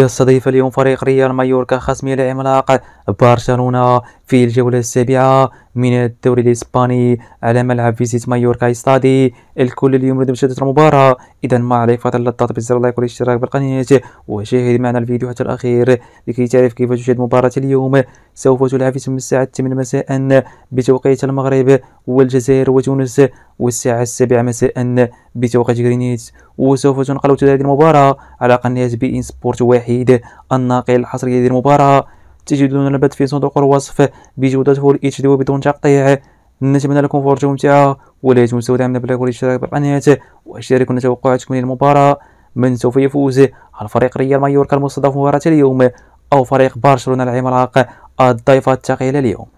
يستضيف اليوم فريق ريال مايوركا خصمي العملاق برشلونة في الجولة السابعة من الدوري الإسباني على ملعب فيزيت مايوركا استادي الكل اليوم يريد مشاهدة المباراة إذا ما عليك فضل الضغط بزر اللايك والاشتراك بالقناة وشاهد معنا الفيديو حتى الأخير لكي تعرف كيف تشاهد مباراة اليوم سوف تلعب في الساعة 8 مساء بتوقيت المغرب والجزائر وتونس والساعة السابعة مساء بتوقيت غرينيت وسوف تنقل هذه المباراة على قناة بي إن سبورت واحد الناقل الحصري لهذه المباراة تجدون البت في صندوق الوصف بجودته الاتش دي وبدون تقطيع نتمنى لكم فرجة ممتعة ولا تنسوا دعمنا باللايك والاشتراك بالقناة واشتركونا توقعاتكم للمباراة من سوف يفوز الفريق فريق ريال مايوركا المستضاف مباراة اليوم أو فريق برشلونة العملاق الضيف الثقيلة اليوم